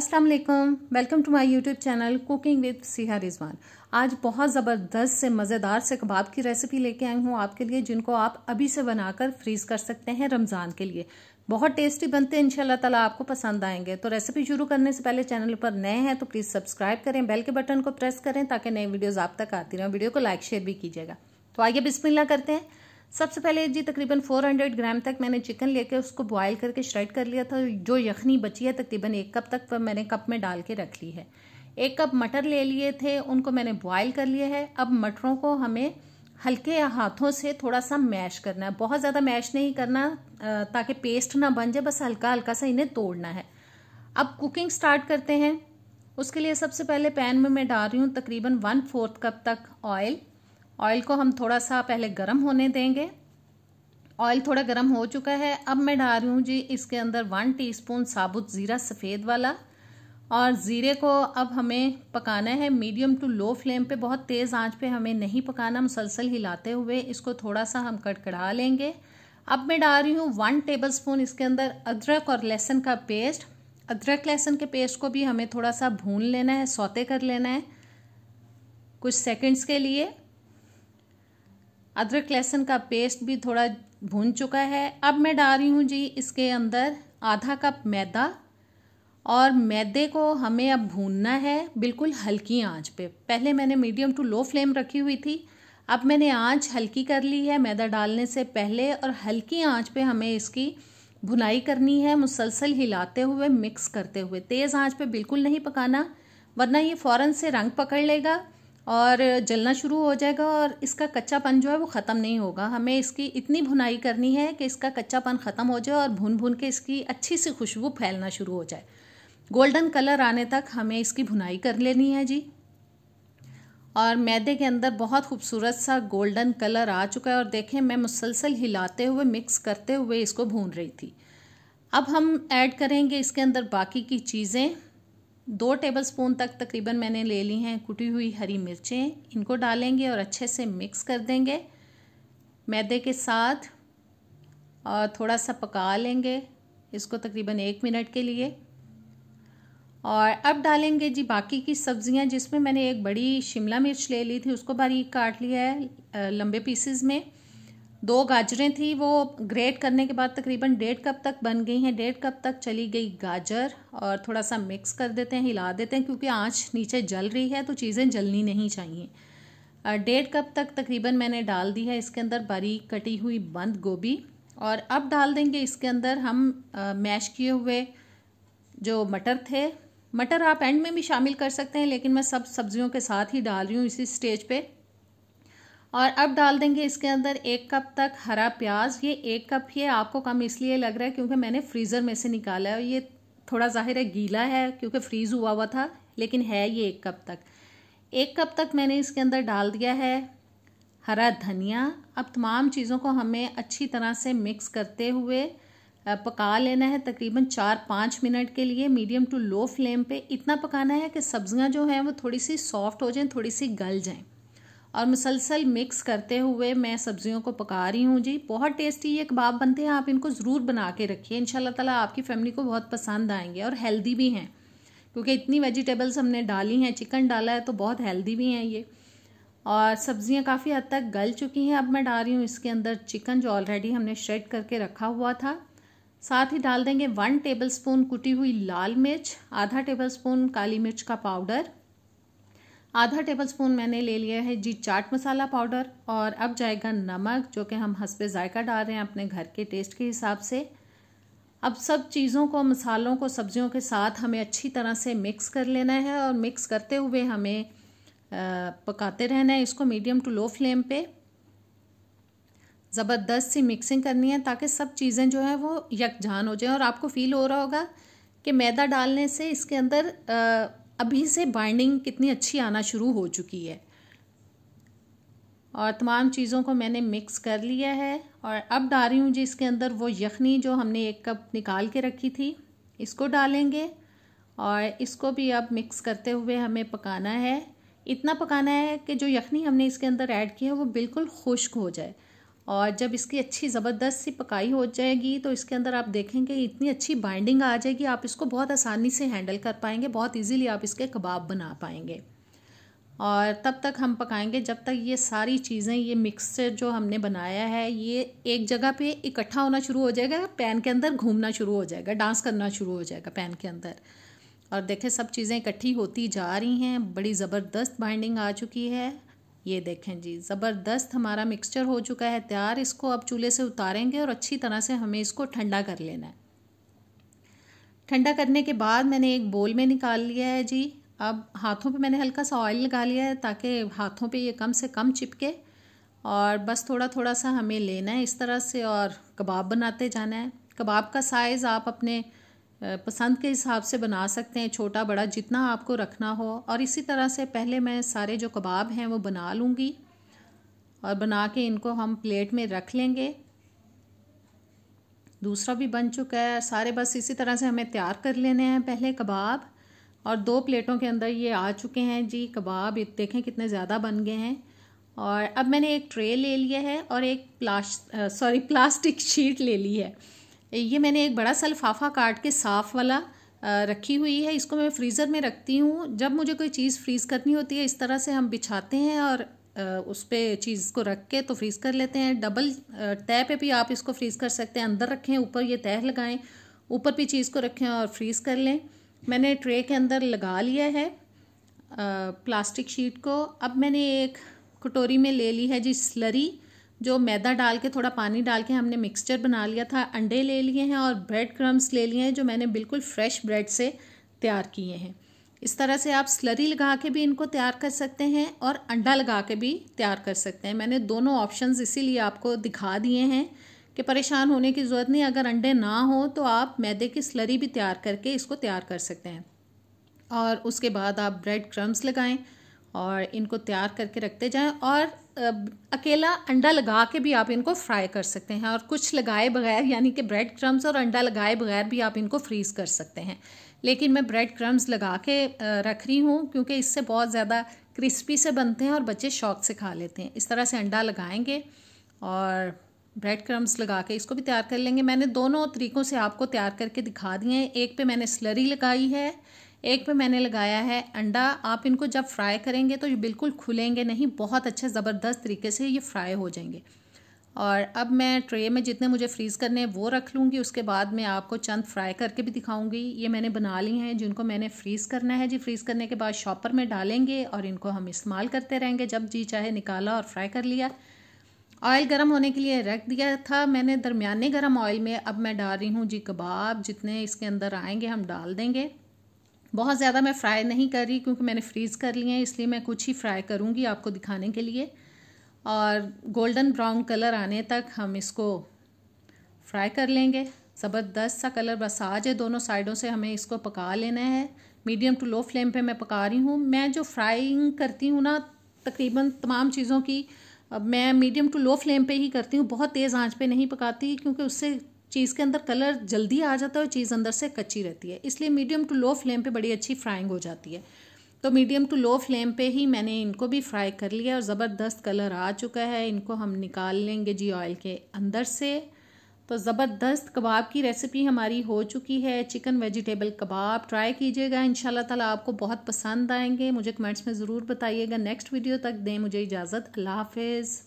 अस्सलाम वालेकुम welcome to my YouTube channel cooking with Siha Rizwan आज बहुत ज़बरदस्त से मज़ेदार से कबाब की रेसिपी लेके आई हूँ आपके लिए जिनको आप अभी से बनाकर फ्रीज़ कर सकते हैं रमज़ान के लिए बहुत टेस्टी बनते हैं इंशाल्लाह ताला आपको पसंद आएंगे तो रेसिपी शुरू करने से पहले चैनल पर नए हैं तो प्लीज़ सब्सक्राइब करें बेल के बटन को प्रेस करें ताकि नए वीडियोज़ आप तक आती रहें वीडियो को लाइक शेयर भी कीजिएगा तो आइए बिस्मिल्ला करते हैं सबसे पहले जी तकरीबन 400 ग्राम तक मैंने चिकन लेके उसको बॉयल करके श्रेड कर लिया था जो यखनी बची है तकरीबन एक कप तक मैंने कप में डाल के रख ली है एक कप मटर ले लिए थे उनको मैंने बॉयल कर लिया है अब मटरों को हमें हल्के हाथों से थोड़ा सा मैश करना है बहुत ज़्यादा मैश नहीं करना ताकि पेस्ट ना बन जाए बस हल्का हल्का सा इन्हें तोड़ना है अब कुकिंग स्टार्ट करते हैं उसके लिए सबसे पहले पैन में मैं डाल रही हूँ तकरीबन वन फोर्थ कप तक ऑयल ऑयल को हम थोड़ा सा पहले गर्म होने देंगे ऑयल थोड़ा गर्म हो चुका है अब मैं डाल रही हूँ जी इसके अंदर वन टीस्पून साबुत ज़ीरा सफ़ेद वाला और ज़ीरे को अब हमें पकाना है मीडियम टू लो फ्लेम पे बहुत तेज़ आंच पे हमें नहीं पकाना मुसलसल हिलाते हुए इसको थोड़ा सा हम कटकड़ा लेंगे अब मैं डाल रही हूँ वन टेबल स्पून इसके अंदर अदरक और लहसुन का पेस्ट अदरक लहसुन के पेस्ट को भी हमें थोड़ा सा भून लेना है सौते कर लेना है कुछ सेकंड्स के लिए अदरक लहसुन का पेस्ट भी थोड़ा भून चुका है अब मैं डाल रही हूँ जी इसके अंदर आधा कप मैदा और मैदे को हमें अब भूनना है बिल्कुल हल्की आंच पे पहले मैंने मीडियम टू लो फ्लेम रखी हुई थी अब मैंने आंच हल्की कर ली है मैदा डालने से पहले और हल्की आंच पे हमें इसकी भुनाई करनी है मुसलसल हिलाते हुए मिक्स करते हुए तेज़ आंच पे बिल्कुल नहीं पकाना वरना ये फ़ौरन से रंग पकड़ लेगा और जलना शुरू हो जाएगा और इसका कच्चापन जो है वो ख़त्म नहीं होगा हमें इसकी इतनी भुनाई करनी है कि इसका कच्चापन ख़त्म हो जाए और भून भून के इसकी अच्छी सी खुशबू फैलना शुरू हो जाए गोल्डन कलर आने तक हमें इसकी भुनाई कर लेनी है जी और मैदे के अंदर बहुत खूबसूरत सा गोल्डन कलर आ चुका है और देखें मैं मुसलसल हिलाते हुए मिक्स करते हुए इसको भून रही थी अब हम ऐड करेंगे इसके अंदर बाकी की चीज़ें दो टेबलस्पून तक तकरीबन मैंने ले ली हैं कुटी हुई हरी मिर्चें इनको डालेंगे और अच्छे से मिक्स कर देंगे मैदे के साथ और थोड़ा सा पका लेंगे इसको तकरीबन एक मिनट के लिए और अब डालेंगे जी बाकी की सब्ज़ियाँ जिसमें मैंने एक बड़ी शिमला मिर्च ले ली थी उसको बारीक काट लिया है लंबे पीसेस में दो गाजरें थी वो ग्रेट करने के बाद तकरीबन डेढ़ कप तक बन गई हैं डेढ़ कप तक चली गई गाजर और थोड़ा सा मिक्स कर देते हैं हिला देते हैं क्योंकि आँच नीचे जल रही है तो चीज़ें जलनी नहीं चाहिए डेढ़ कप तक तकरीबन मैंने डाल दी है इसके अंदर बारीक कटी हुई बंद गोभी और अब डाल देंगे इसके अंदर हम आ, मैश किए हुए जो मटर थे मटर आप एंड में भी शामिल कर सकते हैं लेकिन मैं सब सब्जियों के साथ ही डाल रही हूँ इसी स्टेज पे और अब डाल देंगे इसके अंदर एक कप तक हरा प्याज ये एक कप ये आपको कम इसलिए लग रहा है क्योंकि मैंने फ्रीज़र में से निकाला है और ये थोड़ा ज़ाहिर है गीला है क्योंकि फ्रीज़ हुआ हुआ था लेकिन है ये एक कप तक एक कप तक मैंने इसके अंदर डाल दिया है हरा धनिया अब तमाम चीज़ों को हमें अच्छी तरह से मिक्स करते हुए पका लेना है तकरीबन चार पाँच मिनट के लिए मीडियम टू लो फ्लेम पे इतना पकाना है कि सब्जियां जो हैं वो थोड़ी सी सॉफ्ट हो जाएं थोड़ी सी गल जाएं और मुसलसल मिक्स करते हुए मैं सब्जियों को पका रही हूँ जी बहुत टेस्टी ये कबाब बनते हैं आप इनको ज़रूर बना के रखिए इन ताला आपकी फैमिली को बहुत पसंद आएंगे और हेल्दी भी हैं क्योंकि इतनी वेजिटेबल्स हमने डाली हैं चिकन डाला है तो बहुत हेल्दी भी हैं ये और सब्जियां काफ़ी हद तक गल चुकी हैं अब मैं डाल रही हूँ इसके अंदर चिकन जो ऑलरेडी हमने श्रेड करके रखा हुआ था साथ ही डाल देंगे वन स्पून कुटी हुई लाल मिर्च आधा स्पून काली मिर्च का पाउडर आधा टेबलस्पून मैंने ले लिया है जी चाट मसाला पाउडर और अब जाएगा नमक जो कि हम हंसपे जायका डाल रहे हैं अपने घर के टेस्ट के हिसाब से अब सब चीज़ों को मसालों को सब्जियों के साथ हमें अच्छी तरह से मिक्स कर लेना है और मिक्स करते हुए हमें पकाते रहना है इसको मीडियम टू लो फ्लेम पे ज़बरदस्त सी मिक्सिंग करनी है ताकि सब चीज़ें जो हैं वो यकजान हो जाएं और आपको फील हो रहा होगा कि मैदा डालने से इसके अंदर अभी से बाइंडिंग कितनी अच्छी आना शुरू हो चुकी है और तमाम चीज़ों को मैंने मिक्स कर लिया है और अब डाल रही हूँ जी इसके अंदर वो यखनी जो हमने एक कप निकाल के रखी थी इसको डालेंगे और इसको भी अब मिक्स करते हुए हमें पकाना है इतना पकाना है कि जो यखनी हमने इसके अंदर ऐड किया है वो बिल्कुल खुश्क हो जाए और जब इसकी अच्छी ज़बरदस्त सी पकाई हो जाएगी तो इसके अंदर आप देखेंगे इतनी अच्छी बाइंडिंग आ जाएगी आप इसको बहुत आसानी से हैंडल कर पाएंगे बहुत इजीली आप इसके कबाब बना पाएंगे और तब तक हम पकाएंगे जब तक ये सारी चीज़ें ये मिक्सचर जो हमने बनाया है ये एक जगह पे इकट्ठा होना शुरू हो जाएगा पैन के अंदर घूमना शुरू हो जाएगा डांस करना शुरू हो जाएगा पैन के अंदर और देखें सब चीज़ें इकट्ठी होती जा रही हैं बड़ी ज़बरदस्त बाइंडिंग आ चुकी है ये देखें जी ज़बरदस्त हमारा मिक्सचर हो चुका है तैयार इसको अब चूल्हे से उतारेंगे और अच्छी तरह से हमें इसको ठंडा कर लेना है ठंडा करने के बाद मैंने एक बोल में निकाल लिया है जी अब हाथों पे मैंने हल्का सा ऑयल लगा लिया है ताकि हाथों पे ये कम से कम चिपके और बस थोड़ा थोड़ा सा हमें लेना है इस तरह से और कबाब बनाते जाना है कबाब का साइज़ आप अपने पसंद के हिसाब से बना सकते हैं छोटा बड़ा जितना आपको रखना हो और इसी तरह से पहले मैं सारे जो कबाब हैं वो बना लूँगी और बना के इनको हम प्लेट में रख लेंगे दूसरा भी बन चुका है सारे बस इसी तरह से हमें तैयार कर लेने हैं पहले कबाब और दो प्लेटों के अंदर ये आ चुके हैं जी कबाब देखें कितने ज़्यादा बन गए हैं और अब मैंने एक ट्रे ले लिया है और एक प्लास्ट सॉरी प्लास्टिक शीट ले ली है ये मैंने एक बड़ा सा लफाफा काट के साफ़ वाला रखी हुई है इसको मैं फ्रीज़र में रखती हूँ जब मुझे कोई चीज़ फ्रीज़ करनी होती है इस तरह से हम बिछाते हैं और उस पर चीज़ को रख के तो फ्रीज़ कर लेते हैं डबल तय पे भी आप इसको फ्रीज़ कर सकते हैं अंदर रखें ऊपर ये तय लगाएं ऊपर भी चीज़ को रखें और फ्रीज़ कर लें मैंने ट्रे के अंदर लगा लिया है प्लास्टिक शीट को अब मैंने एक कटोरी में ले ली है जी स्लरी जो मैदा डाल के थोड़ा पानी डाल के हमने मिक्सचर बना लिया था अंडे ले लिए हैं और ब्रेड क्रम्स ले लिए हैं जो मैंने बिल्कुल फ्रेश ब्रेड से तैयार किए हैं इस तरह से आप स्लरी लगा के भी इनको तैयार कर सकते हैं और अंडा लगा के भी तैयार कर सकते हैं मैंने दोनों ऑप्शंस इसीलिए आपको दिखा दिए हैं कि परेशान होने की ज़रूरत नहीं अगर अंडे ना हो तो आप मैदे की स्लरी भी तैयार करके इसको तैयार कर सकते हैं और उसके बाद आप ब्रेड क्रम्स लगाएं और इनको तैयार करके रखते जाएं और अकेला अंडा लगा के भी आप इनको फ्राई कर सकते हैं और कुछ लगाए बगैर यानी कि ब्रेड क्रम्स और अंडा लगाए बगैर भी आप इनको फ्रीज़ कर सकते हैं लेकिन मैं ब्रेड क्रम्स लगा के रख रही हूँ क्योंकि इससे बहुत ज़्यादा क्रिस्पी से बनते हैं और बच्चे शौक से खा लेते हैं इस तरह से अंडा लगाएंगे और ब्रेड क्रम्स लगा के इसको भी तैयार कर लेंगे मैंने दोनों तरीक़ों से आपको तैयार करके दिखा दिए हैं एक पे मैंने स्लरी लगाई है एक पे मैंने लगाया है अंडा आप इनको जब फ्राई करेंगे तो ये बिल्कुल खुलेंगे नहीं बहुत अच्छे ज़बरदस्त तरीके से ये फ्राई हो जाएंगे और अब मैं ट्रे में जितने मुझे फ्रीज़ करने हैं वो रख लूँगी उसके बाद मैं आपको चंद फ्राई करके भी दिखाऊँगी ये मैंने बना ली हैं जिनको मैंने फ्रीज़ करना है जी फ्रीज़ करने के बाद शॉपर में डालेंगे और इनको हम इस्तेमाल करते रहेंगे जब जी चाहे निकाला और फ्राई कर लिया ऑयल गर्म होने के लिए रख दिया था मैंने दरमिया गर्म ऑयल में अब मैं डाल रही हूँ जी कबाब जितने इसके अंदर आएंगे हम डाल देंगे बहुत ज़्यादा मैं फ्राई नहीं कर रही क्योंकि मैंने फ्रीज़ कर लिए हैं इसलिए मैं कुछ ही फ्राई करूँगी आपको दिखाने के लिए और गोल्डन ब्राउन कलर आने तक हम इसको फ्राई कर लेंगे ज़बरदस्त सा कलर बस आ जाए दोनों साइडों से हमें इसको पका लेना है मीडियम टू लो फ्लेम पे मैं पका रही हूँ मैं जो फ्राइंग करती हूँ ना तकरीबन तमाम चीज़ों की मैं मीडियम टू लो फ्लेम पे ही करती हूँ बहुत तेज़ आंच पे नहीं पकाती क्योंकि उससे चीज़ के अंदर कलर जल्दी आ जाता है और चीज़ अंदर से कच्ची रहती है इसलिए मीडियम टू लो फ्लेम पे बड़ी अच्छी फ्राइंग हो जाती है तो मीडियम टू लो फ्लेम पे ही मैंने इनको भी फ्राई कर लिया और ज़बरदस्त कलर आ चुका है इनको हम निकाल लेंगे जी ऑयल के अंदर से तो ज़बरदस्त कबाब की रेसिपी हमारी हो चुकी है चिकन वेजिटेबल कबाब ट्राई कीजिएगा इन ताला आपको बहुत पसंद आएंगे मुझे कमेंट्स में ज़रूर बताइएगा नेक्स्ट वीडियो तक दें मुझे इजाज़त अल्लाह हाफिज़